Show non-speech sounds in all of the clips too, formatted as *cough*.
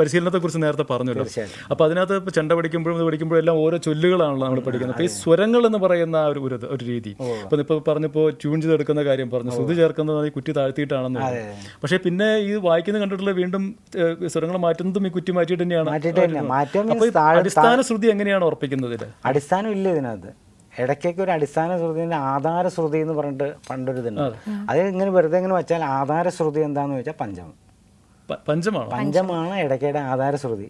പരിശീലനത്തെക്കുറിച്ച് നേരത്തെ പറഞ്ഞല്ലോ അപ്പോൾ അതിനകത്ത് ഇപ്പോൾ ചെണ്ട പഠിക്കുമ്പോഴും ഇത് പഠിക്കുമ്പോഴും എല്ലാം ഓരോ ചൊല്ലുകളാണല്ലോ നമ്മൾ പഠിക്കുന്നത് അപ്പോൾ ഈ സ്വരങ്ങൾ എന്ന് പറയുന്ന ഒരു ഒരു രീതി ഇപ്പം ഇപ്പോൾ പറഞ്ഞപ്പോൾ ട്യൂൺ ചെയ്തെടുക്കുന്ന കാര്യം പറഞ്ഞു ശ്രുതി ചേർക്കുന്നത് ഈ കുറ്റി താഴ്ത്തിയിട്ടാണെന്ന് പക്ഷേ പിന്നെ ഈ വായിക്കുന്ന കണ്ടിട്ടുള്ള വീണ്ടും സ്വരങ്ങൾ മാറ്റുന്നതും ഈ കുറ്റി മാറ്റിയിട്ട് തന്നെയാണ് അടിസ്ഥാന ശ്രുതി എങ്ങനെയാണ് ഉറപ്പിക്കുന്നത് അടിസ്ഥാനം ഇല്ല ഇതിനകത്ത് ഇടയ്ക്കൊക്കെ ഒരു അടിസ്ഥാന ശ്രുതിൻ്റെ ആധാര ശ്രുതി എന്ന് പറഞ്ഞിട്ട് പണ്ടൊരു ഇതുണ്ട് അത് ഇങ്ങനെ വെറുതെ ഇങ്ങനെ വെച്ചാൽ ആധാര ശ്രുതി എന്താണെന്ന് വെച്ചാൽ പഞ്ചമം പഞ്ചമാണ് പഞ്ചമാണ് ഇടയ്ക്കിടെ ആധാരശ്രുതി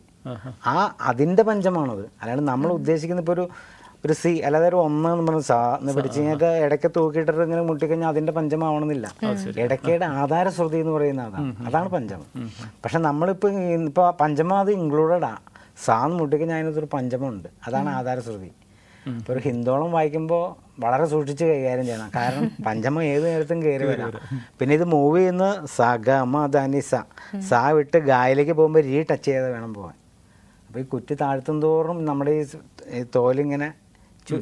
ആ അതിന്റെ പഞ്ചമാണത് അല്ലാണ്ട് നമ്മൾ ഉദ്ദേശിക്കുന്ന ഇപ്പൊ ഒരു ഒരു സി അല്ലാതെ ഒരു ഒന്ന് എന്ന് പറഞ്ഞ സാ എന്ന് പിടിച്ചു കഴിഞ്ഞാൽ ഇടയ്ക്ക് തൂക്കിയിട്ടിട്ട് ഇങ്ങനെ മുട്ടിക്കഴിഞ്ഞാൽ അതിന്റെ പഞ്ചമാവണമെന്നില്ല ഇടയ്ക്കയുടെ ശ്രുതി എന്ന് പറയുന്ന അതാണ് അതാണ് പഞ്ചമം പക്ഷെ നമ്മളിപ്പോ ഇപ്പൊ പഞ്ചമ അത് ഇൻക്ലൂഡഡ് ആ സാന്ന് മുട്ടിക്കഴിഞ്ഞാൽ അതിനകത്തൊരു പഞ്ചമുണ്ട് അതാണ് ആധാര ശ്രുതി അപ്പൊ ഒരു ഹിന്ദോളം വായിക്കുമ്പോൾ വളരെ സൂക്ഷിച്ച് കൈകാര്യം ചെയ്യണം കാരണം *laughs* പഞ്ചമ ഏത് നേരത്തും കയറി വരാം പിന്നെ ഇത് മൂവ് ചെയ്യുന്ന സ ഗ മ ധനി സ സ വിട്ട് ഗായിലേക്ക് പോകുമ്പോൾ രീ ടച്ച് ചെയ്ത് വേണം പോകാൻ അപ്പോൾ ഈ കുറ്റി താഴ്ത്തും തോറും നമ്മുടെ ഈ തോലിങ്ങനെ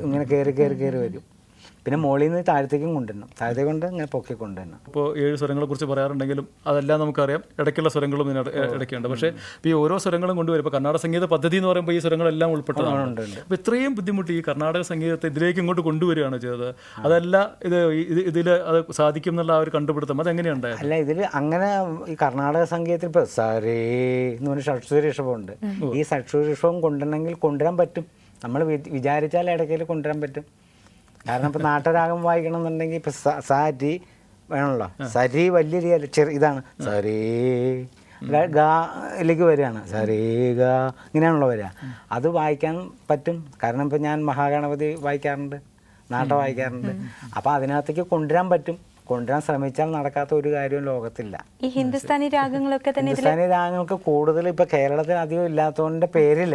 ഇങ്ങനെ കയറി കയറി കയറി വരും പിന്നെ മുകളിൽ നിന്ന് താഴത്തേക്കും കൊണ്ടുവരണം താഴത്തേക്ക് കൊണ്ട് ഇങ്ങനെ പൊക്കി കൊണ്ടുവരണം ഇപ്പോൾ ഏഴ് സ്വരങ്ങളെ കുറിച്ച് പറയാറുണ്ടെങ്കിലും അതെല്ലാം നമുക്കറിയാം ഇടയ്ക്കുള്ള സ്വരങ്ങളും ഇതിനകത്ത് ഇടയ്ക്കുണ്ട് പക്ഷേ ഈ ഓരോ സ്വരങ്ങളും കൊണ്ടുവരും ഇപ്പോൾ കർണാടക സംഗീത പദ്ധതി എന്ന് പറയുമ്പോൾ ഈ സ്വരങ്ങളെല്ലാം ഉൾപ്പെട്ടതാണ് അപ്പോൾ ഇത്രയും ബുദ്ധിമുട്ട് ഈ കർണാടക സംഗീതത്തെ ഇതിലേക്ക് ഇങ്ങോട്ട് കൊണ്ടുവരികയാണ് ചെയ്തത് അതല്ല ഇത് ഇതിൽ അത് സാധിക്കും എന്നുള്ള ആ ഒരു കണ്ടുപിടുത്തം അതെങ്ങനെയുണ്ട് അല്ല ഇതിൽ അങ്ങനെ ഈ കർണാടക സംഗീതത്തിൽ ഇപ്പോൾ സാറേ എന്ന് പറഞ്ഞ ഷഡ്സുരി ഋഷഭമുണ്ട് ഈ ഷഡ്സുരി ഋഷഭം കൊണ്ടുവരണമെങ്കിൽ കൊണ്ടുവരാൻ പറ്റും നമ്മൾ വിചാരിച്ചാൽ ഇടയ്ക്കിൽ കൊണ്ടുവരാൻ പറ്റും കാരണം ഇപ്പം നാട്ടുരാഗം വായിക്കണം എന്നുണ്ടെങ്കിൽ ഇപ്പം സാരി വേണമല്ലോ സരി വലിയ ചെറിയ ഇതാണ് സരി ഗായിലേക്ക് വരികയാണ് സരി ഗ ഇങ്ങനെയാണല്ലോ വരിക അത് വായിക്കാൻ പറ്റും കാരണം ഇപ്പം ഞാൻ മഹാഗണപതി വായിക്കാറുണ്ട് നാട്ടം വായിക്കാറുണ്ട് അപ്പം അതിനകത്തേക്ക് കൊണ്ടുവരാൻ പറ്റും കൊണ്ടുവരാൻ ശ്രമിച്ചാൽ നടക്കാത്ത ഒരു കാര്യവും ലോകത്തില്ല ഈ ഹിന്ദുസ്ഥാനി രാഗങ്ങളൊക്കെ തന്നെ ഹിന്ദുസ്ഥാനി രാഗങ്ങൾക്ക് കൂടുതൽ ഇപ്പം കേരളത്തിൽ അധികം ഇല്ലാത്തതുകൊണ്ട് പേരിൽ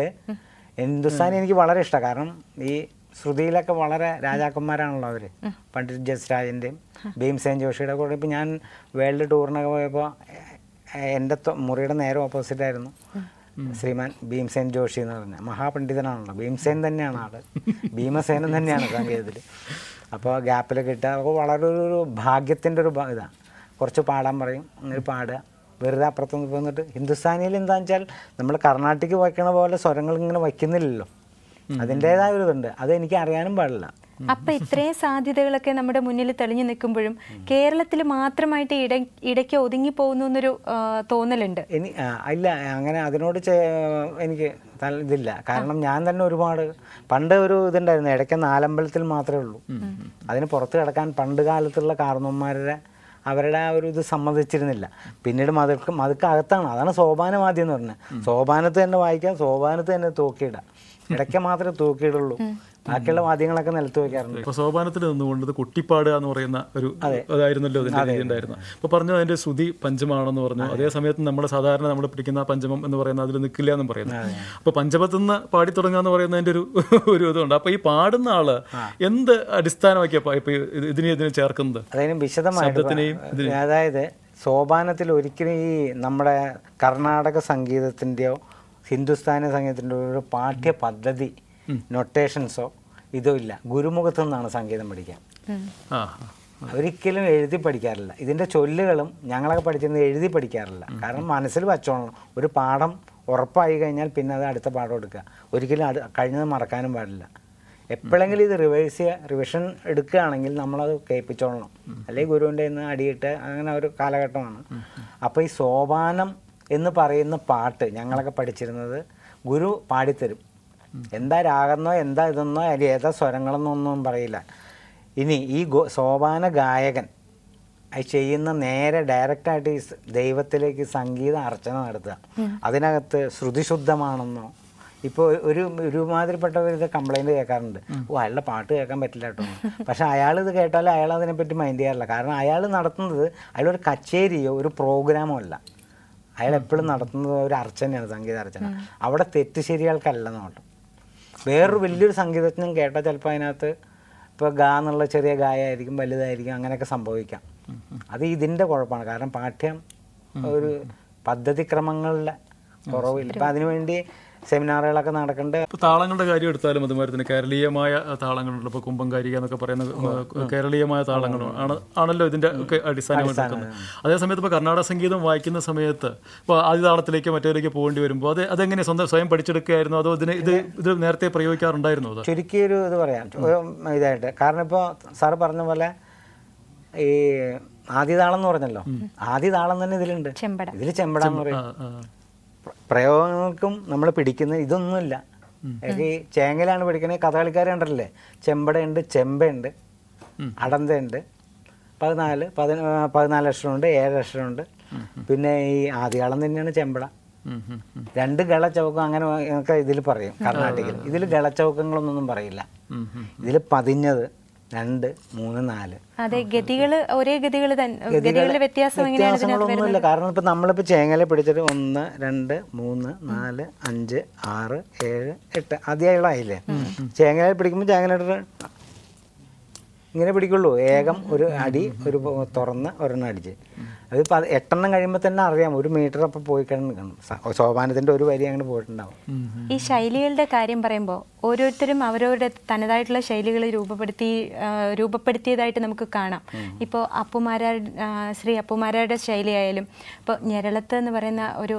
ഹിന്ദുസ്ഥാനി എനിക്ക് വളരെ ഇഷ്ടമാണ് കാരണം ഈ ശ്രുതിയിലൊക്കെ വളരെ രാജാക്കന്മാരാണല്ലോ അവര് പണ്ഡിറ്റ് ജസ്രാജിൻ്റെയും ഭീംസേൻ ജോഷിയുടെ കൂടെ ഇപ്പൊ ഞാൻ വേൾഡ് ടൂറിനൊക്കെ പോയപ്പോ എൻ്റെ മുറിയുടെ നേരെ ആയിരുന്നു ശ്രീമാൻ ഭീംസേൻ ജോഷി എന്ന് പറഞ്ഞ മഹാപണ്ഡിതനാണല്ലോ ഭീംസേൻ തന്നെയാണ് ആള് ഭീമസേനൻ തന്നെയാണ് സംഗീതത്തിൽ അപ്പോൾ ഗ്യാപ്പിൽ കിട്ടുക അപ്പോൾ വളരെ ഒരു ഭാഗ്യത്തിൻ്റെ ഒരു ഇതാണ് കുറച്ച് പാടാൻ പറയും അങ്ങനെ പാടുക വെറുതെ അപ്പുറത്തുനിന്ന് പോന്നിട്ട് ഹിന്ദുസ്ഥാനിയിൽ എന്താണെന്ന് വെച്ചാൽ നമ്മൾ കർണാട്ടിക്ക് വയ്ക്കണ പോലെ സ്വരങ്ങൾ ഇങ്ങനെ വയ്ക്കുന്നില്ലല്ലോ അതിൻ്റെതായ ഒരു ഇതുണ്ട് അത് എനിക്ക് അറിയാനും പാടില്ല അപ്പൊ ഇത്രയും സാധ്യതകളൊക്കെ നമ്മുടെ മുന്നിൽ തെളിഞ്ഞു നിൽക്കുമ്പോഴും കേരളത്തിൽ മാത്രമായിട്ട് ഇട ഇടയ്ക്ക് ഒതുങ്ങി പോകുന്നു എന്നൊരു തോന്നലുണ്ട് ഇല്ല അങ്ങനെ അതിനോട് എനിക്ക് ഇതില്ല കാരണം ഞാൻ തന്നെ ഒരുപാട് പണ്ട് ഒരു ഇതുണ്ടായിരുന്നു ഇടയ്ക്ക് നാലമ്പലത്തിൽ മാത്രമേ ഉള്ളൂ അതിന് പുറത്ത് കിടക്കാൻ പണ്ട് കാലത്തുള്ള കാർന്നവന്മാരുടെ അവരുടെ ആ ഒരു ഇത് സമ്മതിച്ചിരുന്നില്ല പിന്നീട് മതക്ക് മതക്കകത്താണ് അതാണ് സോപാനമാദ്യം എന്ന് പറഞ്ഞത് സോപാനത്ത് തന്നെ വായിക്കാം സോപാനത്ത് തന്നെ തൂക്കിയിടാം ഇടയ്ക്ക് മാത്രമേ തൂക്കിയിടുള്ളൂ ബാക്കിയുള്ള മാധ്യമങ്ങളൊക്കെ നിലത്ത് വയ്ക്കാറുണ്ട് ഇപ്പോൾ സോപാനത്തിൽ നിന്നുകൊണ്ട് കുട്ടിപ്പാട് എന്ന് പറയുന്ന ഒരു അതായിരുന്നല്ലോ അതിൻ്റെ ഉണ്ടായിരുന്നു അപ്പോൾ പറഞ്ഞു അതിന്റെ ശ്രുതി പഞ്ചമാണെന്ന് പറഞ്ഞു അതേ സമയത്ത് നമ്മൾ സാധാരണ നമ്മൾ പിടിക്കുന്ന പഞ്ചമം എന്ന് പറയുന്ന അതിൽ നിൽക്കില്ല എന്ന് പറയുന്നു അപ്പോൾ പഞ്ചമത്തിൽ നിന്ന് പാടി തുടങ്ങുക എന്ന് പറയുന്നതിൻ്റെ ഒരു *laughs* ഒരു ഇതുണ്ട് അപ്പോൾ ഈ പാടുന്ന ആള് എന്ത് അടിസ്ഥാനമാക്കിയപ്പോൾ ഇപ്പോൾ ഇതിനെ ഇതിനെ ചേർക്കുന്നത് അതായത് വിശദമായി അതായത് സോപാനത്തിൽ ഒരിക്കലും ഈ നമ്മുടെ കർണാടക സംഗീതത്തിന്റെയോ ഹിന്ദുസ്ഥാനി സംഗീതത്തിൻ്റെ ഒരു പാഠ്യപദ്ധതി നൊട്ടേഷൻസോ ഇതോ ഇല്ല ഗുരുമുഖത്തു നിന്നാണ് സംഗീതം പഠിക്കാൻ ഒരിക്കലും എഴുതി പഠിക്കാറില്ല ഇതിൻ്റെ ചൊല്ലുകളും ഞങ്ങളൊക്കെ പഠിച്ചിരുന്ന എഴുതി പഠിക്കാറില്ല കാരണം മനസ്സിൽ വച്ചോളണം ഒരു പാഠം ഉറപ്പായി കഴിഞ്ഞാൽ പിന്നെ അത് അടുത്ത പാഠം എടുക്കുക ഒരിക്കലും അടു കഴിഞ്ഞത് മറക്കാനും പാടില്ല എപ്പോഴെങ്കിലും ഇത് റിവേഴ്സ് ചെയ്യുക റിവിഷൻ എടുക്കുകയാണെങ്കിൽ നമ്മളത് കേൾപ്പിച്ചോളണം അല്ലെങ്കിൽ ഗുരുവിൻ്റെ നിന്ന് അടിയിട്ട് അങ്ങനെ ഒരു കാലഘട്ടമാണ് അപ്പോൾ ഈ സോപാനം എന്ന് പറയുന്ന പാട്ട് ഞങ്ങളൊക്കെ പഠിച്ചിരുന്നത് ഗുരു പാടിത്തരും എന്താ രാഗെന്നോ എന്താ ഇതെന്നോ അല്ലെ ഏതാ സ്വരങ്ങളെന്നോ ഒന്നും പറയില്ല ഇനി ഈ സോപാന ഗായകൻ ചെയ്യുന്ന നേരെ ഡയറക്റ്റായിട്ട് ഈ ദൈവത്തിലേക്ക് സംഗീത അർച്ചന നടത്തുക അതിനകത്ത് ശ്രുതിശുദ്ധമാണെന്നോ ഇപ്പോൾ ഒരു ഒരു ഇത് കംപ്ലൈൻറ്റ് കേൾക്കാറുണ്ട് ഓ അയാളുടെ പാട്ട് കേൾക്കാൻ പറ്റില്ല കേട്ടോ പക്ഷേ അയാൾ ഇത് കേട്ടാൽ അയാൾ അതിനെപ്പറ്റി മൈൻഡ് ചെയ്യാറില്ല കാരണം അയാൾ നടത്തുന്നത് അയാളൊരു കച്ചേരിയോ ഒരു പ്രോഗ്രാമോ അല്ല അയാൾ എപ്പോഴും നടത്തുന്നത് ഒരു അർച്ചനയാണ് സംഗീത അർച്ചന അവിടെ തെറ്റ് ശരിയാൾക്കല്ല നോട്ടം വേറൊരു വലിയൊരു സംഗീതജ്ഞം കേട്ടാൽ ചിലപ്പോൾ അതിനകത്ത് ഇപ്പോൾ ഗാ എന്നുള്ള ചെറിയ ഗായായിരിക്കും വലുതായിരിക്കും അങ്ങനെയൊക്കെ സംഭവിക്കാം അത് ഇതിൻ്റെ കുഴപ്പമാണ് കാരണം പാഠ്യം ഒരു പദ്ധതിക്രമങ്ങളുടെ കുറവില്ല ഇപ്പം അതിനുവേണ്ടി സെമിനാറുകളൊക്കെ നടക്കുന്നുണ്ട് ഇപ്പോൾ താളങ്ങളുടെ കാര്യം എടുത്താലും അതുമാതിരി തന്നെ കേരളീയമായ താളങ്ങളുണ്ട് ഇപ്പൊ കുംഭംകാരിക എന്നൊക്കെ പറയുന്ന കേരളീയമായ താളങ്ങളും ആണ് ആണല്ലോ ഇതിന്റെ ഒക്കെ അടിസ്ഥാനമായിട്ട് അതേസമയത്ത് ഇപ്പൊ കർണാടക സംഗീതം വായിക്കുന്ന സമയത്ത് ഇപ്പൊ ആദ്യ താളത്തിലേക്ക് മറ്റേതിലേക്ക് പോകേണ്ടി വരുമ്പോൾ അത് അതെങ്ങനെ സ്വന്തം സ്വയം പഠിച്ചെടുക്കുകയായിരുന്നു അതോ ഇതിന് ഇത് ഇത് നേരത്തെ പ്രയോഗിക്കാറുണ്ടായിരുന്നു അത് ചുരുക്കിയൊരു ഇത് പറയാം ഇതായിട്ട് കാരണം ഇപ്പോൾ സാർ പറഞ്ഞ പോലെ ഈ ആദ്യ താളം എന്ന് പറഞ്ഞല്ലോ ആദ്യ താളം തന്നെ ഇതിലുണ്ട് ഇതിൽ ചെമ്പട എന്ന് പറയും പ്രയോഗങ്ങൾക്കും നമ്മൾ പിടിക്കുന്ന ഇതൊന്നുമില്ല ഈ ചേങ്ങലാണ് പിടിക്കണേ കഥകളിക്കാരുണ്ടല്ലേ ചെമ്പടയുണ്ട് ചെമ്പയുണ്ട് അടന്തയുണ്ട് പതിനാല് പതിന പതിനാല് അക്ഷരമുണ്ട് ഏഴ് അക്ഷരമുണ്ട് പിന്നെ ഈ ആദ്യകാലം തന്നെയാണ് ചെമ്പട രണ്ട് ഗളചൗക്കം അങ്ങനെ ഇതിൽ പറയും കർണാടകയിൽ ഇതിൽ ഗളചൗക്കങ്ങളൊന്നും പറയില്ല ഇതിൽ പതിഞ്ഞത് രണ്ട് മൂന്ന് നാല് അതെ ഗതികൾ ഒരേ ഗതികൾ ഗതികളിലെ വ്യത്യാസം വ്യത്യാസങ്ങളൊന്നുമില്ല കാരണം ഇപ്പൊ നമ്മളിപ്പോ ചേങ്ങല പിടിച്ചിട്ട് ഒന്ന് രണ്ട് മൂന്ന് നാല് അഞ്ച് ആറ് ഏഴ് എട്ട് ആദ്യമായില്ലേ ചേങ്ങല പിടിക്കുമ്പോ ചേങ്ങല ഇങ്ങനെ പിടിക്കുള്ളൂ ഏകം ഒരു അടി ഒരു തുറന്ന് ഒരെണ്ണം അടിച്ച് അതിപ്പോൾ അത് എട്ടെണ്ണം കഴിയുമ്പോൾ തന്നെ അറിയാം ഒരു മീറ്റർ അപ്പൊ പോയി കിടന്നു ഒരു വരി അങ്ങനെ പോയിട്ടുണ്ടാവും ഈ ശൈലികളുടെ കാര്യം പറയുമ്പോൾ ഓരോരുത്തരും അവരവരുടെ തനതായിട്ടുള്ള ശൈലികൾ രൂപപ്പെടുത്തി രൂപപ്പെടുത്തിയതായിട്ട് നമുക്ക് കാണാം ഇപ്പോൾ അപ്പുമാരാ ശ്രീ അപ്പുമാരുടെ ശൈലിയായാലും ഇപ്പോൾ ഞെരളത്ത് എന്ന് പറയുന്ന ഒരു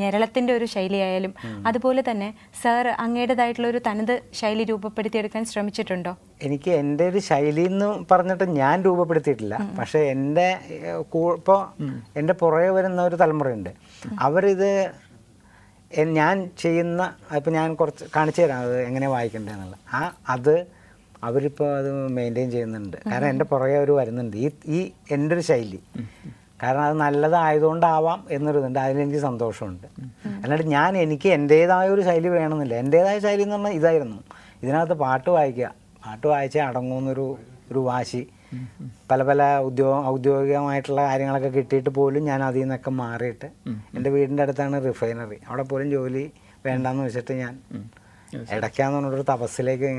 ഞെരളത്തിൻ്റെ ഒരു ശൈലിയായാലും അതുപോലെ തന്നെ സാർ അങ്ങേടേതായിട്ടുള്ള ഒരു തനത് ശൈലി രൂപപ്പെടുത്തിയെടുക്കാൻ ശ്രമിച്ചിട്ടുണ്ടോ എനിക്ക് എൻ്റെ ഒരു ശൈലി എന്ന് പറഞ്ഞിട്ട് ഞാൻ രൂപപ്പെടുത്തിയിട്ടില്ല പക്ഷേ എൻ്റെ ഇപ്പോൾ എൻ്റെ പുറകെ വരുന്ന ഒരു തലമുറയുണ്ട് അവരിത് ഞാൻ ചെയ്യുന്ന ഇപ്പം ഞാൻ കുറച്ച് കാണിച്ചു തരാം അത് എങ്ങനെ എന്നുള്ള ആ അത് അവരിപ്പോൾ അത് മെയിൻറ്റെയിൻ ചെയ്യുന്നുണ്ട് കാരണം എൻ്റെ പുറകെ അവർ വരുന്നുണ്ട് ഈ ഈ എൻ്റെ ഒരു ശൈലി കാരണം അത് നല്ലതായതുകൊണ്ടാവാം എന്നൊരിതുണ്ട് അതിലെനിക്ക് സന്തോഷമുണ്ട് അല്ലാണ്ട് ഞാൻ എനിക്ക് എൻ്റേതായ ഒരു ശൈലി വേണമെന്നില്ല എൻ്റേതായ ശൈലി എന്ന് പറഞ്ഞാൽ ഇതായിരുന്നു ഇതിനകത്ത് പാട്ട് വായിക്കുക പാട്ട് വായിച്ചേ അടങ്ങുമെന്നൊരു ഒരു വാശി പല പല ഉദ്യോഗ ഔദ്യോഗികമായിട്ടുള്ള കാര്യങ്ങളൊക്കെ കിട്ടിയിട്ട് പോലും ഞാൻ അതിൽ നിന്നൊക്കെ മാറിയിട്ട് എൻ്റെ വീടിൻ്റെ അടുത്താണ് റിഫൈനറി അവിടെ പോലും ജോലി വേണ്ടെന്ന് വെച്ചിട്ട് ഞാൻ ഇടയ്ക്കാന്ന് പറഞ്ഞിട്ടൊരു തപസ്സിലേക്ക്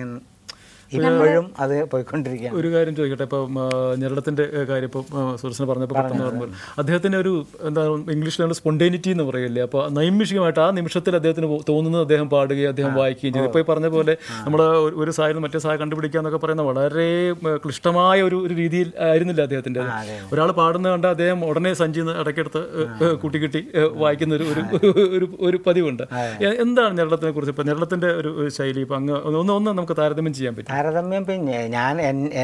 ഇപ്പോഴും അത് പോയിക്കൊണ്ടിരിക്കുകയാണ് ഒരു കാര്യം ചോദിക്കട്ടെ ഇപ്പം ഞെരളത്തിൻ്റെ കാര്യം ഇപ്പോൾ സുരസിന് പറഞ്ഞപ്പോൾ പെട്ടെന്ന് പറഞ്ഞു അദ്ദേഹത്തിൻ്റെ ഒരു എന്താ ഇംഗ്ലീഷിലാണ് സ്പോണ്ടേനിറ്റി എന്ന് പറയില്ലേ അപ്പോൾ നൈമിഷികമായിട്ട് ആ നിമിഷത്തിൽ അദ്ദേഹത്തിന് തോന്നുന്നത് അദ്ദേഹം പാടുകയും അദ്ദേഹം വായിക്കുകയും ചെയ്തു ഇപ്പോൾ ഈ പറഞ്ഞ പോലെ നമ്മൾ ഒരു സാഹചര്യം മറ്റേ സാഹചര്യം കണ്ടുപിടിക്കുക എന്നൊക്കെ പറയുന്ന വളരെ ക്ലിഷ്ടമായ ഒരു ഒരു രീതിയിൽ ആയിരുന്നില്ല അദ്ദേഹത്തിൻ്റെ ഒരാൾ പാടുന്ന കണ്ട അദ്ദേഹം ഉടനെ സഞ്ചി ഇടയ്ക്കെടുത്ത് കൂട്ടി കിട്ടി വായിക്കുന്ന ഒരു ഒരു ഒരു പതിവുണ്ട് എന്താണ് ഞെരളത്തിനെ കുറിച്ച് ഇപ്പം ഞെരളത്തിൻ്റെ ഒരു ശൈലി ഇപ്പം അങ്ങ് ഒന്ന് ഒന്ന് നമുക്ക് താരതമ്യം ചെയ്യാൻ പറ്റും താരതമ്യം പിന്നെ ഞാൻ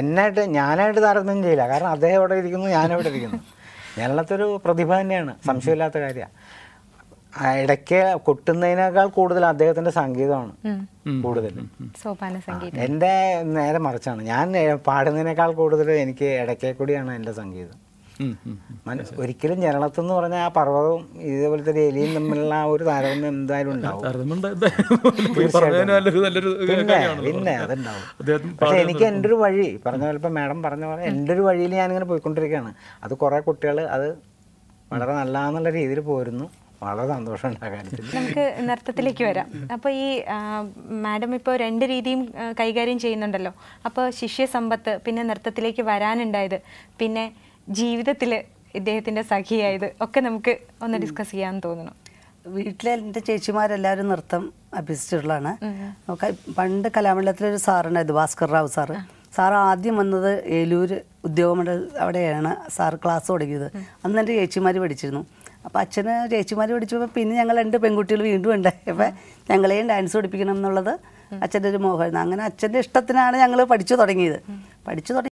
എന്നായിട്ട് ഞാനായിട്ട് താരതമ്യം ചെയ്യില്ല കാരണം അദ്ദേഹം അവിടെ ഇരിക്കുന്നു ഞാനവിടെ ഇരിക്കുന്നു ഞങ്ങളത്തൊരു പ്രതിഭ തന്നെയാണ് സംശയമില്ലാത്ത കാര്യമാണ് ഇടയ്ക്ക് കൊട്ടുന്നതിനേക്കാൾ കൂടുതൽ അദ്ദേഹത്തിന്റെ സംഗീതമാണ് കൂടുതൽ എന്റെ നേരെ മറിച്ചാണ് ഞാൻ പാടുന്നതിനേക്കാൾ കൂടുതൽ എനിക്ക് ഇടയ്ക്കെ കൂടിയാണ് എന്റെ സംഗീതം ഒരിക്കലും ജനളത്ത് എന്ന് പറഞ്ഞ ആ പർവ്വതവും ഇതേപോലത്തെ എലിയും തമ്മിലുള്ള ആ ഒരു താരതമ്യം എന്തായാലും ഉണ്ടാവും പിന്നെ അതുണ്ടാവും പക്ഷെ എനിക്ക് എൻ്റെ ഒരു വഴി പറഞ്ഞ പോലെ ഇപ്പം മാഡം പറഞ്ഞ പോലെ എൻ്റെ ഒരു വഴിയിൽ ഞാനിങ്ങനെ പോയിക്കൊണ്ടിരിക്കുകയാണ് അത് കുറേ കുട്ടികൾ അത് വളരെ നല്ലതാന്നുള്ള രീതിയിൽ പോരുന്നു വളരെ സന്തോഷം ആ നമുക്ക് നൃത്തത്തിലേക്ക് വരാം അപ്പോൾ ഈ മാഡം ഇപ്പോൾ രണ്ട് രീതിയും കൈകാര്യം ചെയ്യുന്നുണ്ടല്ലോ അപ്പോൾ സമ്പത്ത് പിന്നെ നൃത്തത്തിലേക്ക് വരാനുണ്ടായത് പിന്നെ ജീവിതത്തിൽ ഇദ്ദേഹത്തിൻ്റെ സഖിയായത് ഒക്കെ നമുക്ക് ഒന്ന് ഡിസ്കസ് ചെയ്യാൻ തോന്നുന്നു വീട്ടിലെ എൻ്റെ ചേച്ചിമാരെല്ലാവരും നൃത്തം അഭ്യസിച്ചിട്ടുള്ളതാണ് പണ്ട് കലാമണ്ഡലത്തിലൊരു സാറുണ്ടായിരുന്നു ഭാസ്കർ റാവു സാറ് സാർ ആദ്യം വന്നത് ഏലൂര് ഉദ്യോഗമണ്ഡൽ അവിടെയാണ് സാർ ക്ലാസ് തുടങ്ങിയത് അന്ന് എൻ്റെ ചേച്ചിമാർ പഠിച്ചിരുന്നു അപ്പോൾ അച്ഛന് ചേച്ചിമാർ പഠിച്ചപ്പോൾ പിന്നെ ഞങ്ങൾ രണ്ട് പെൺകുട്ടികൾ വീണ്ടും ഉണ്ടായപ്പോൾ ഞങ്ങളെയും ഡാൻസ് പഠിപ്പിക്കണം എന്നുള്ളത് അച്ഛൻ്റെ ഒരു മോഹമായിരുന്നു അങ്ങനെ അച്ഛൻ്റെ ഇഷ്ടത്തിനാണ് ഞങ്ങൾ പഠിച്ചു തുടങ്ങിയത് പഠിച്ചു തുടങ്ങി